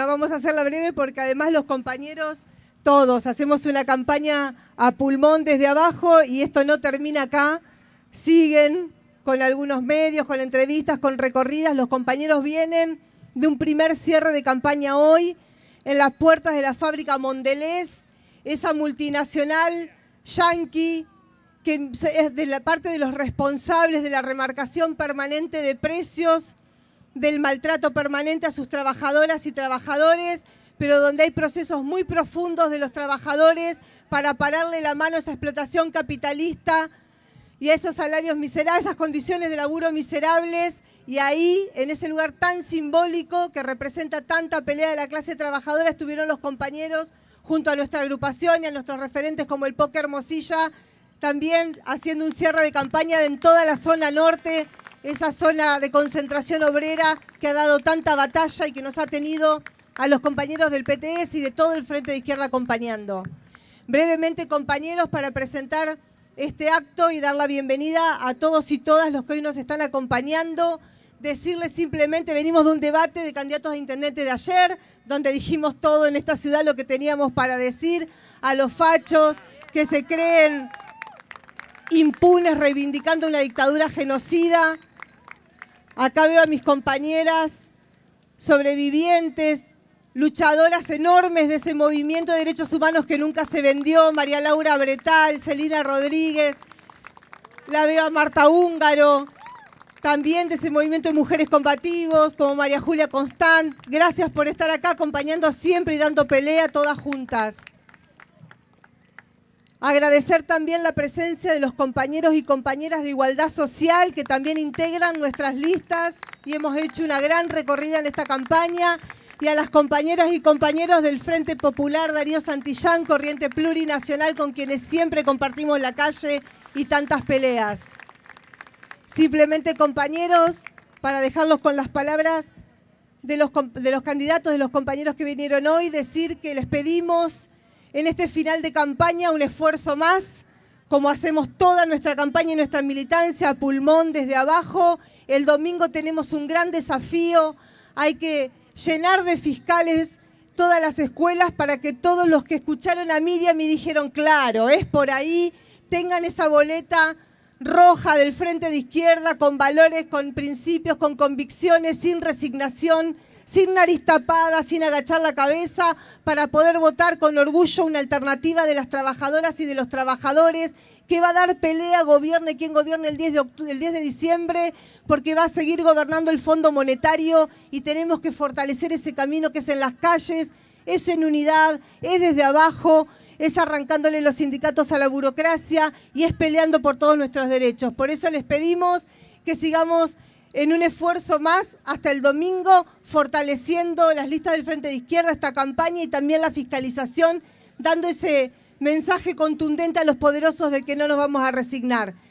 vamos a hacerla breve porque además los compañeros, todos, hacemos una campaña a pulmón desde abajo y esto no termina acá. Siguen con algunos medios, con entrevistas, con recorridas. Los compañeros vienen de un primer cierre de campaña hoy en las puertas de la fábrica Mondelez, esa multinacional yanqui que es de la parte de los responsables de la remarcación permanente de precios del maltrato permanente a sus trabajadoras y trabajadores, pero donde hay procesos muy profundos de los trabajadores para pararle la mano a esa explotación capitalista y a esos salarios miserables, esas condiciones de laburo miserables. Y ahí, en ese lugar tan simbólico que representa tanta pelea de la clase trabajadora, estuvieron los compañeros junto a nuestra agrupación y a nuestros referentes como el Poker Mosilla, también haciendo un cierre de campaña en toda la zona norte esa zona de concentración obrera que ha dado tanta batalla y que nos ha tenido a los compañeros del PTS y de todo el Frente de Izquierda acompañando. Brevemente, compañeros, para presentar este acto y dar la bienvenida a todos y todas los que hoy nos están acompañando. Decirles simplemente, venimos de un debate de candidatos a intendente de ayer, donde dijimos todo en esta ciudad lo que teníamos para decir a los fachos que se creen impunes reivindicando una dictadura genocida, Acá veo a mis compañeras sobrevivientes, luchadoras enormes de ese movimiento de derechos humanos que nunca se vendió, María Laura Bretal, Celina Rodríguez, la veo a Marta Húngaro, también de ese movimiento de mujeres combativos, como María Julia Constant. Gracias por estar acá acompañando siempre y dando pelea todas juntas. Agradecer también la presencia de los compañeros y compañeras de Igualdad Social que también integran nuestras listas y hemos hecho una gran recorrida en esta campaña y a las compañeras y compañeros del Frente Popular Darío Santillán, Corriente Plurinacional, con quienes siempre compartimos la calle y tantas peleas. Simplemente compañeros, para dejarlos con las palabras de los, de los candidatos, de los compañeros que vinieron hoy, decir que les pedimos en este final de campaña un esfuerzo más, como hacemos toda nuestra campaña y nuestra militancia, pulmón desde abajo. El domingo tenemos un gran desafío, hay que llenar de fiscales todas las escuelas para que todos los que escucharon a Miriam y dijeron, claro, es por ahí, tengan esa boleta roja del frente de izquierda con valores, con principios, con convicciones, sin resignación, sin nariz tapada, sin agachar la cabeza, para poder votar con orgullo una alternativa de las trabajadoras y de los trabajadores que va a dar pelea, gobierne quien gobierne el 10 de, el 10 de diciembre, porque va a seguir gobernando el Fondo Monetario y tenemos que fortalecer ese camino que es en las calles, es en unidad, es desde abajo, es arrancándole los sindicatos a la burocracia y es peleando por todos nuestros derechos. Por eso les pedimos que sigamos en un esfuerzo más hasta el domingo, fortaleciendo las listas del Frente de Izquierda, esta campaña y también la fiscalización, dando ese mensaje contundente a los poderosos de que no nos vamos a resignar.